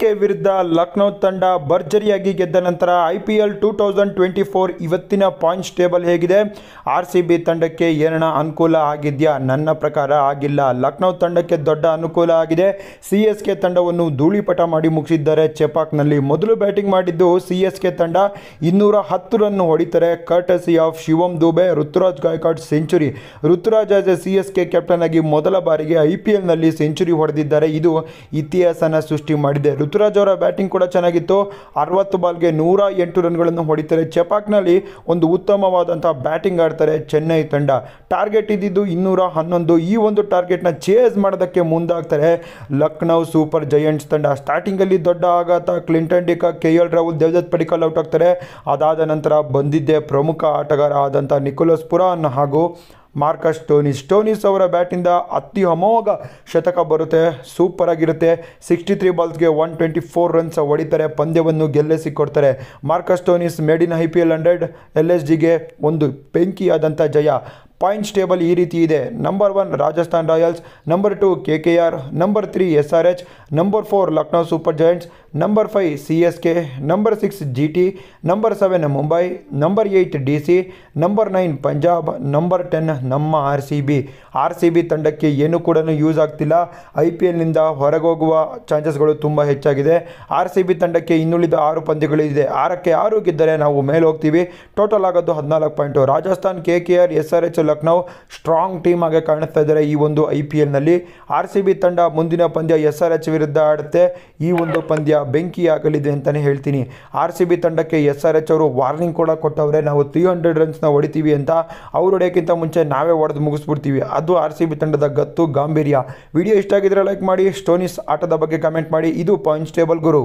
K ವಿರುದ್ಧ ಲಕ್ನೋ ತಂಡ ಭರ್ಜರಿಯಾಗಿ ಗೆದ್ದ ನಂತರ I P L two thousand twenty four ಇವತ್ತಿನ ಪಾಯಿಂಟ್ಸ್ ಟೇಬಲ್ ಹೇಗಿದೆ ಆರ್ ಸಿ ಬಿ ತಂಡಕ್ಕೆ ಏನನ ಅನುಕೂಲ ಆಗಿದೆಯಾ ನನ್ನ ಪ್ರಕಾರ ಆಗಿಲ್ಲ ಲಕ್ನೌ ತಂಡಕ್ಕೆ ದೊಡ್ಡ ಅನುಕೂಲ ಆಗಿದೆ ಸಿ ಎಸ್ ಕೆ ತಂಡವನ್ನು ಧೂಳಿಪಟ ಮಾಡಿ ಮುಗಿಸಿದ್ದಾರೆ ಚೆಪಾಕ್ನಲ್ಲಿ ಮೊದಲು ಬ್ಯಾಟಿಂಗ್ ಮಾಡಿದ್ದು ಸಿ ಎಸ್ ಕೆ ತಂಡ ಇನ್ನೂರ ಹತ್ತು ರನ್ ಹೊಡಿತಾರೆ courtesy of Shivam Dube Ruturaj Gaikwad century Ruturaj as C S K captain ಆಗಿ ಮೊದಲ ಬಾರಿಗೆ ಐ ಪಿ ಎಲ್ನಲ್ಲಿ ಸೆಂಚುರಿ ಹೊಡೆದಿದ್ದಾರೆ ಇದು ಇತಿಹಾಸನ ಸೃಷ್ಟಿ ಮಾಡಿ ಮಾಡಿದೆ ಋತುರಾಜ್ ಅವರ ಬ್ಯಾಟಿಂಗ್ ಕೂಡ ಚೆನ್ನಾಗಿತ್ತು ಅರವತ್ತು ಬಾಲ್ಗೆ ನೂರ ಎಂಟು ರನ್ಗಳನ್ನು ಹೊಡಿತಾರೆ ಚಪಾಕ್ನಲ್ಲಿ ಒಂದು ಉತ್ತಮವಾದಂಥ ಬ್ಯಾಟಿಂಗ್ ಆಡ್ತಾರೆ ಚೆನ್ನೈ ತಂಡ ಟಾರ್ಗೆಟ್ ಇದ್ದಿದ್ದು ಇನ್ನೂರ ಹನ್ನೊಂದು ಈ ಒಂದು ಟಾರ್ಗೆಟ್ನ ಚೇಸ್ ಮಾಡೋದಕ್ಕೆ ಮುಂದಾಗ್ತಾರೆ ಲಕ್ನೌ ಸೂಪರ್ ಜಯಂಟ್ಸ್ ತಂಡ ಸ್ಟಾರ್ಟಿಂಗಲ್ಲಿ ದೊಡ್ಡ ಆಘಾತ Quinton de Kock K L Rahul Devdutt Padikkal out ಆಗ್ತಾರೆ ಅದಾದ ನಂತರ ಬಂದಿದ್ದೇ ಪ್ರಮುಖ ಆಟಗಾರ ಆದಂಥ ನಿಕೋಲಸ್ ಪುರಾನ್ ಹಾಗೂ ಮಾರ್ಕಸ್ ಟೋನಿಸ್ ಟೋನಿಸ್ ಅವರ ಬ್ಯಾಟಿಂದ ಅತಿ ಅಮೋಘ ಶತಕ ಬರುತ್ತೆ ಸೂಪರ್ ಆಗಿರುತ್ತೆ ಸಿಕ್ಸ್ಟಿ ತ್ರೀ ಬಾಲ್ಸ್ಗೆ ಒನ್ ಟ್ವೆಂಟಿ ಫೋರ್ ರನ್ಸ್ ಹೊಡಿತಾರೆ ಪಂದ್ಯವನ್ನು ಗೆಲ್ಲಿಸಿಕೊಡ್ತಾರೆ Marcus Stoinis made in I P L hundred L S ಜಿಗೆ ಒಂದು ಬೆಂಕಿಯಾದಂಥ ಜಯ ಪಾಯಿಂಟ್ಸ್ ಟೇಬಲ್ ಈ ರೀತಿ ಇದೆ number one Rajasthan Royals number two K K R number three S R H number four Lucknow Super Giants number five C S K number six G T number seven Mumbai number eight D C number nine Punjab number ten ನಮ್ಮ R C B R C B ತಂಡಕ್ಕೆ ಏನು ಕೂಡ use ಆಗ್ತಿಲ್ಲ I P ಎಲ್ನಿಂದ ಹೊರಗೋಗುವ ಚಾನ್ಸಸ್ಗಳು ತುಂಬ ಹೆಚ್ಚಾಗಿದೆ R C B ತಂಡಕ್ಕೆ ಇನ್ನುಳಿದ ಆರು ಪಂದ್ಯಗಳಿದೆ ಆರಕ್ಕೆ ಆರು ಗೆದ್ದರೆ ನಾವು ಮೇಲೆ ಹೋಗ್ತೀವಿ ಟೋಟಲ್ ಆಗೋದು ಹದಿನಾಲ್ಕು point Rajasthan K K R S R H Lucknow strong team ಆಗಿ ಕಾಣಿಸ್ತಾ ಇದ್ದಾರೆ ಈ ಒಂದು ಐ ಪಿ ಎಲ್ನಲ್ಲಿ ಆರ್ ಸಿ ಬಿ ತಂಡ ಮುಂದಿನ ಪಂದ್ಯ ಎಸ್ ಆರ್ ಎಚ್ ವಿರುದ್ಧ ಆಡುತ್ತೆ ಈ ಒಂದು ಪಂದ್ಯ ಬೆಂಕಿ ಆಗಲಿದೆ ಅಂತಲೇ ಹೇಳ್ತೀನಿ ಆರ್ ಸಿ ಬಿ ತಂಡಕ್ಕೆ ಎಸ್ ಆರ್ ಎಚ್ ಅವರು ವಾರ್ನಿಂಗ್ ಕೂಡ ಕೊಟ್ಟವ್ರೆ ನಾವು ತ್ರೀ ಹಂಡ್ರೆಡ್ ರನ್ಸ್ನ ಹೊಡಿತೀವಿ ಅಂತ ಅವ್ರು ಹೊಡೆಯೋಕ್ಕಿಂತ ಮುಂಚೆ ನಾವೇ ಹೊಡೆದು ಮುಗಿಸ್ಬಿಡ್ತೀವಿ ಅದು ಆರ್ ಸಿ ಬಿ ತಂಡದ ಗತ್ತು ಗಾಂಭೀರ್ಯ ವಿಡಿಯೋ ಇಷ್ಟ ಆಗಿದ್ರೆ ಲೈಕ್ ಮಾಡಿ ಸ್ಟೋನಿಸ್ ಆಟದ ಬಗ್ಗೆ ಕಮೆಂಟ್ ಮಾಡಿ ಇದು ಪಾಯಿಂಟ್ಸ್ ಗುರು